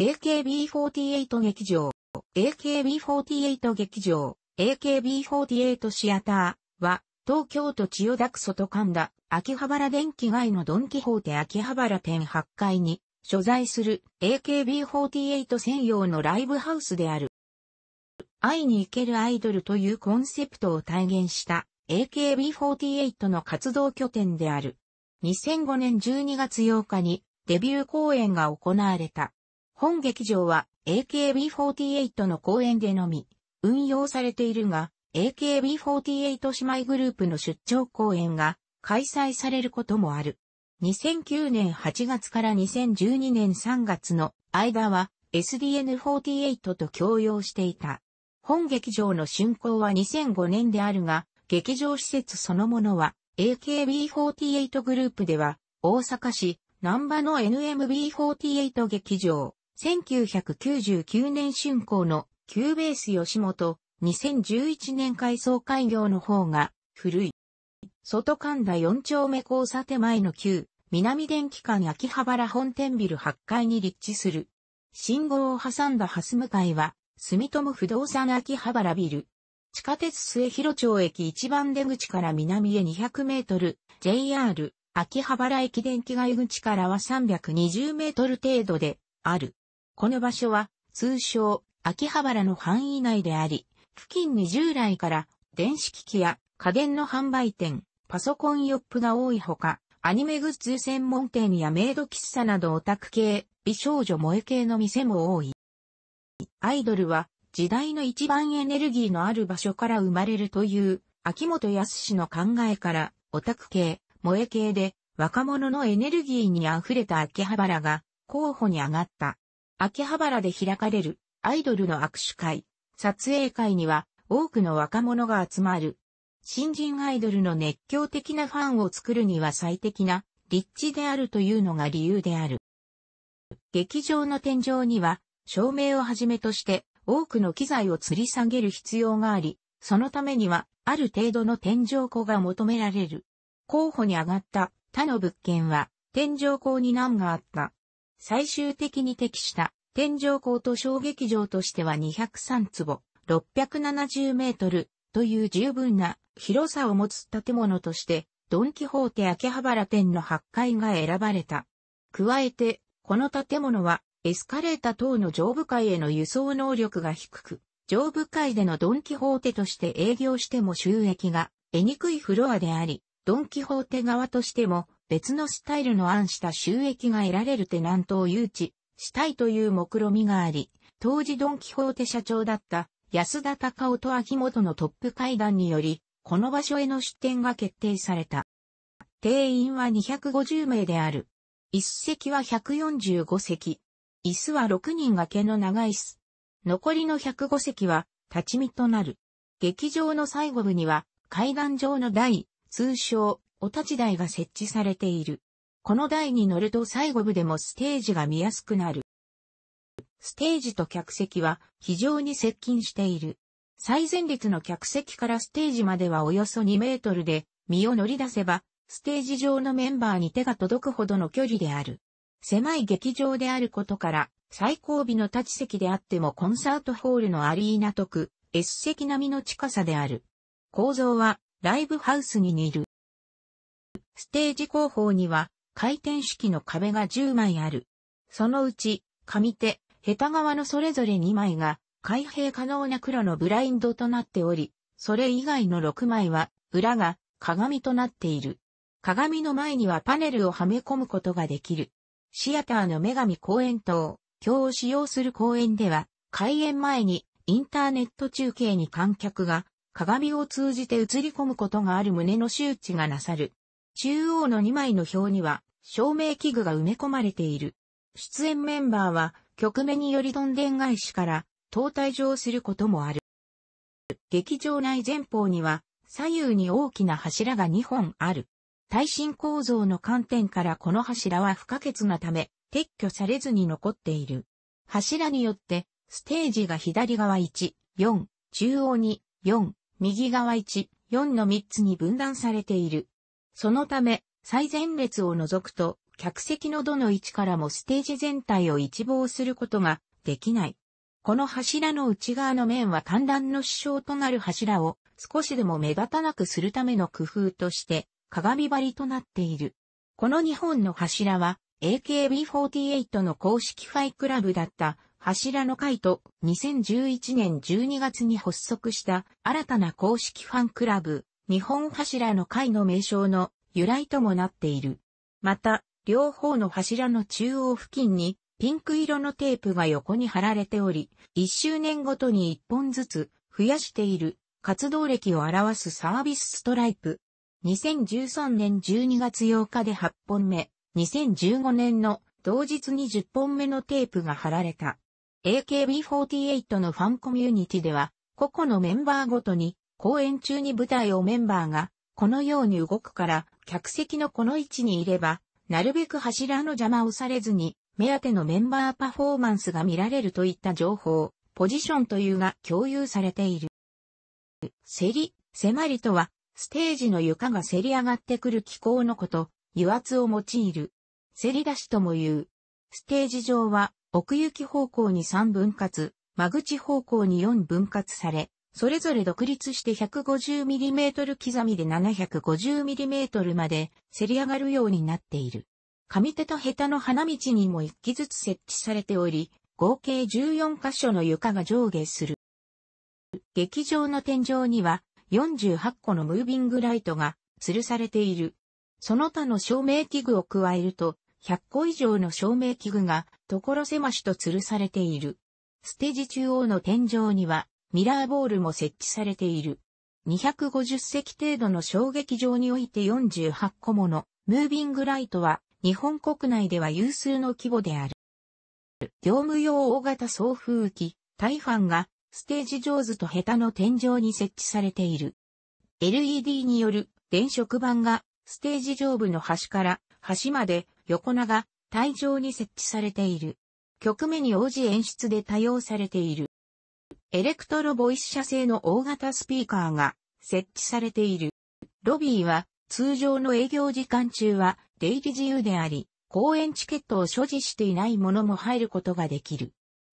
AKB48 劇場、AKB48 劇場、AKB48 シアターは、東京都千代田区外神田、秋葉原電気街のドンキホーテ秋葉原店8階に、所在する AKB48 専用のライブハウスである。会いに行けるアイドルというコンセプトを体現した AKB48 の活動拠点である。2005年12月8日にデビュー公演が行われた。本劇場は AKB48 の公演でのみ運用されているが、AKB48 姉妹グループの出張公演が開催されることもある。2009年8月から2012年3月の間は SDN48 と共用していた。本劇場の竣工は2005年であるが、劇場施設そのものは AKB48 グループでは大阪市南波の NMB48 劇場、1999年竣工の旧ベース吉本、2011年改装開業の方が古い。外神田4丁目交差点前の旧南電気館秋葉原本店ビル8階に立地する。信号を挟んだハス向かいは住友不動産秋葉原ビル。地下鉄末広町駅一番出口から南へ200メートル、JR 秋葉原駅電気街口からは320メートル程度である。この場所は、通称、秋葉原の範囲内であり、付近に従来から電子機器や家電の販売店、パソコンヨップが多いほか、アニメグッズ専門店やメイド喫茶などオタク系、美少女萌え系の店も多い。アイドルは時代の一番エネルギーのある場所から生まれるという秋元康氏の考えからオタク系、萌え系で若者のエネルギーに溢れた秋葉原が候補に上がった。秋葉原で開かれるアイドルの握手会、撮影会には多くの若者が集まる。新人アイドルの熱狂的なファンを作るには最適な立地であるというのが理由である。劇場の天井には照明をはじめとして多くの機材を吊り下げる必要があり、そのためにはある程度の天井庫が求められる。候補に上がった他の物件は天井高に難があった。最終的に適した天井港と小劇場としては203坪、670メートルという十分な広さを持つ建物として、ドンキホーテ秋葉原店の8階が選ばれた。加えて、この建物はエスカレータ等の上部階への輸送能力が低く、上部階でのドンキホーテとして営業しても収益が得にくいフロアであり、ドンキホーテ側としても別のスタイルの案した収益が得られるテナントを誘致したいという目論みがあり、当時ドンキホーテ社長だった安田隆夫と秋元のトップ会談により、この場所への出店が決定された。定員は250名である。一席は145席。椅子は6人掛けの長い椅子。残りの105席は立ち見となる。劇場の最後部には階段上の台、通称お立ち台が設置されている。この台に乗ると最後部でもステージが見やすくなる。ステージと客席は非常に接近している。最前列の客席からステージまではおよそ2メートルで、身を乗り出せば、ステージ上のメンバーに手が届くほどの距離である。狭い劇場であることから、最後尾の立ち席であってもコンサートホールのアリーナ特、S 席並みの近さである。構造は、ライブハウスに似る。ステージ後方には回転式の壁が10枚ある。そのうち、上手、下手側のそれぞれ2枚が開閉可能な黒のブラインドとなっており、それ以外の6枚は裏が鏡となっている。鏡の前にはパネルをはめ込むことができる。シアターの女神公園等、今日を使用する公園では、開園前にインターネット中継に観客が鏡を通じて映り込むことがある旨の周知がなさる。中央の2枚の表には、照明器具が埋め込まれている。出演メンバーは、曲目によりどんでん返しから、投退場することもある。劇場内前方には、左右に大きな柱が2本ある。耐震構造の観点からこの柱は不可欠なため、撤去されずに残っている。柱によって、ステージが左側1、4、中央に、4、右側1、4の3つに分断されている。そのため、最前列を除くと、客席のどの位置からもステージ全体を一望することができない。この柱の内側の面は観覧の支障となる柱を少しでも目立たなくするための工夫として鏡張りとなっている。この2本の柱は AKB48 の公式ファイクラブだった柱の会と2011年12月に発足した新たな公式ファンクラブ日本柱の会の名称の由来ともなっている。また、両方の柱の中央付近にピンク色のテープが横に貼られており、1周年ごとに1本ずつ増やしている活動歴を表すサービスストライプ。2013年12月8日で8本目、2015年の同日に10本目のテープが貼られた。AKB48 のファンコミュニティでは、個々のメンバーごとに公演中に舞台をメンバーが、このように動くから、客席のこの位置にいれば、なるべく柱の邪魔をされずに、目当てのメンバーパフォーマンスが見られるといった情報、ポジションというが共有されている。せり、迫りとは、ステージの床がせり上がってくる気候のこと、油圧を用いる。せり出しとも言う。ステージ上は、奥行き方向に3分割、間口方向に4分割され、それぞれ独立して 150mm 刻みで 750mm まで競り上がるようになっている。上手と下手の花道にも1機ずつ設置されており、合計14箇所の床が上下する。劇場の天井には48個のムービングライトが吊るされている。その他の照明器具を加えると、100個以上の照明器具が所狭しと吊るされている。ステージ中央の天井にはミラーボールも設置されている。250席程度の衝撃場において48個ものムービングライトは日本国内では有数の規模である。業務用大型送風機、大半がステージ上手と下手の天井に設置されている。LED による電飾板がステージ上部の端から端まで横長、帯状に設置されている。曲目に応じ演出で多用されている。エレクトロボイス社製の大型スピーカーが設置されている。ロビーは通常の営業時間中は出入り自由であり、公演チケットを所持していない者も入ることができる。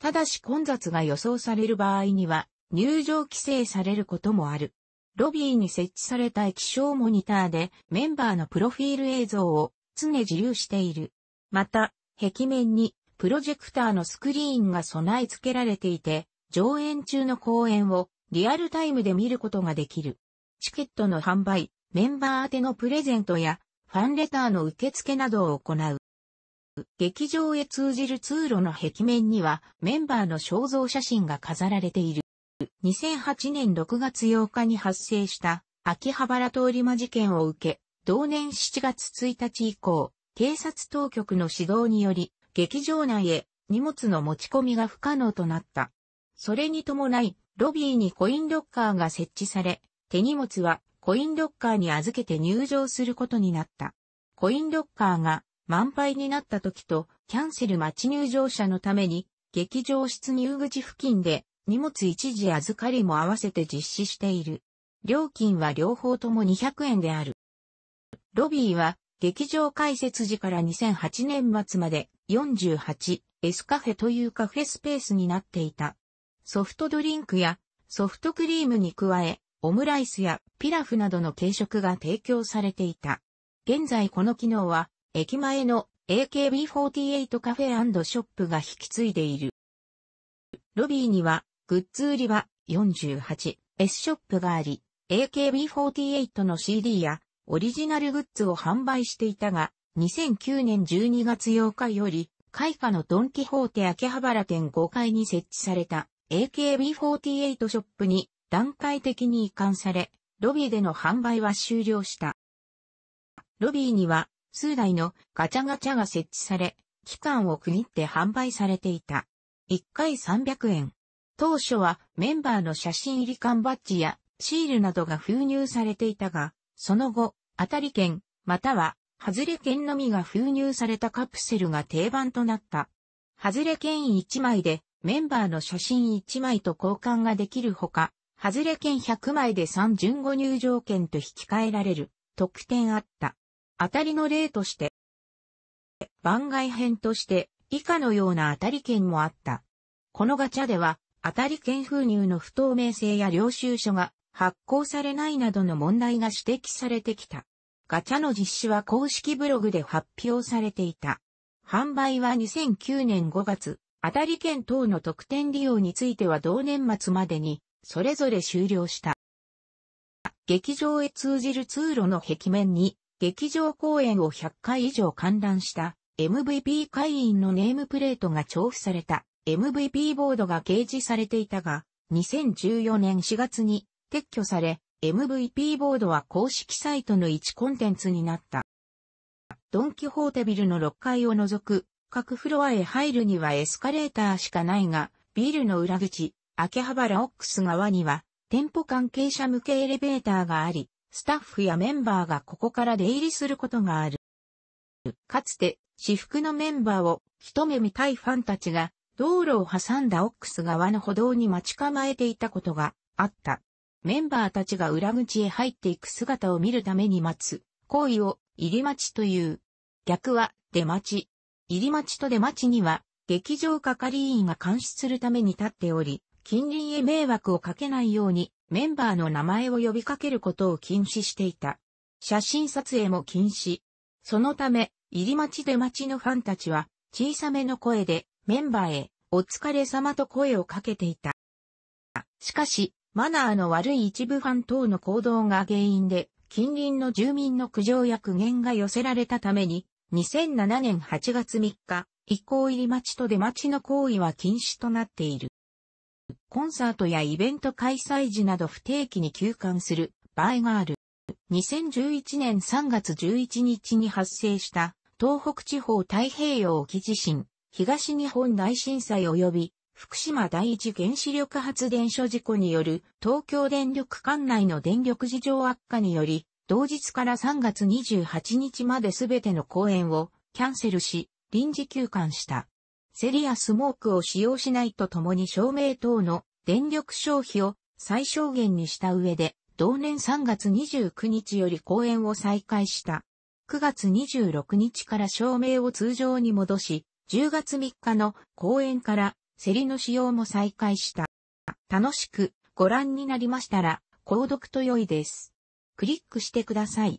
ただし混雑が予想される場合には入場規制されることもある。ロビーに設置された液晶モニターでメンバーのプロフィール映像を常自由している。また、壁面にプロジェクターのスクリーンが備え付けられていて、上演中の公演をリアルタイムで見ることができる。チケットの販売、メンバー宛てのプレゼントやファンレターの受付などを行う。劇場へ通じる通路の壁面にはメンバーの肖像写真が飾られている。2008年6月8日に発生した秋葉原通り魔事件を受け、同年7月1日以降、警察当局の指導により、劇場内へ荷物の持ち込みが不可能となった。それに伴い、ロビーにコインロッカーが設置され、手荷物はコインロッカーに預けて入場することになった。コインロッカーが満杯になった時と、キャンセル待ち入場者のために、劇場室入口付近で荷物一時預かりも合わせて実施している。料金は両方とも200円である。ロビーは劇場開設時から2008年末まで48エスカフェというカフェスペースになっていた。ソフトドリンクやソフトクリームに加え、オムライスやピラフなどの軽食が提供されていた。現在この機能は、駅前の AKB48 カフェショップが引き継いでいる。ロビーには、グッズ売り場 48S ショップがあり、AKB48 の CD やオリジナルグッズを販売していたが、2009年12月8日より、開花のドンキホーテ秋葉原店5階に設置された AKB48 ショップに段階的に移管され、ロビーでの販売は終了した。ロビーには数台のガチャガチャが設置され、期間を区切って販売されていた。1回300円。当初はメンバーの写真入り缶バッジやシールなどが封入されていたが、その後、当たり券、または、外れ券のみが封入されたカプセルが定番となった。外れ券1枚でメンバーの写真1枚と交換ができるほか、外れ券100枚で3巡後入場券と引き換えられる特典あった。当たりの例として、番外編として以下のような当たり券もあった。このガチャでは、当たり券封入の不透明性や領収書が発行されないなどの問題が指摘されてきた。ガチャの実施は公式ブログで発表されていた。販売は2009年5月、当たり券等の特典利用については同年末までに、それぞれ終了した。劇場へ通じる通路の壁面に、劇場公演を100回以上観覧した MVP 会員のネームプレートが調布された MVP ボードが掲示されていたが、2014年4月に撤去され、MVP ボードは公式サイトの1コンテンツになった。ドンキホーテビルの6階を除く各フロアへ入るにはエスカレーターしかないが、ビルの裏口、秋葉原オックス側には、店舗関係者向けエレベーターがあり、スタッフやメンバーがここから出入りすることがある。かつて、私服のメンバーを一目見たいファンたちが、道路を挟んだオックス側の歩道に待ち構えていたことがあった。メンバーたちが裏口へ入っていく姿を見るために待つ、行為を入り待ちという。逆は出待ち、入り町と出町には、劇場係員が監視するために立っており、近隣へ迷惑をかけないように、メンバーの名前を呼びかけることを禁止していた。写真撮影も禁止。そのため、入り町出町のファンたちは、小さめの声で、メンバーへ、お疲れ様と声をかけていた。しかし、マナーの悪い一部ファン等の行動が原因で、近隣の住民の苦情や苦言が寄せられたために、2007年8月3日、以行入り町と出町の行為は禁止となっている。コンサートやイベント開催時など不定期に休館する場合がある。2011年3月11日に発生した東北地方太平洋沖地震、東日本大震災及び福島第一原子力発電所事故による東京電力管内の電力事情悪化により同日から3月28日まで全ての公演をキャンセルし、臨時休館した。セリアスモークを使用しないとともに照明等の電力消費を最小限にした上で、同年3月29日より公演を再開した。9月26日から照明を通常に戻し、10月3日の公演からセリの使用も再開した。楽しくご覧になりましたら、購読と良いです。クリックしてください。